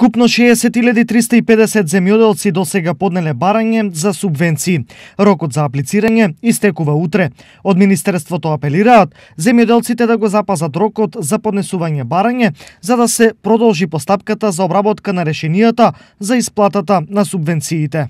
Вкупно 60.350 земјоделци до сега поднеле барање за субвенции. Рокот за аплицирање истекува утре. Од Министерството апелираат земјоделците да го запазат рокот за поднесување барање, за да се продолжи постапката за обработка на решенијата за исплатата на субвенциите.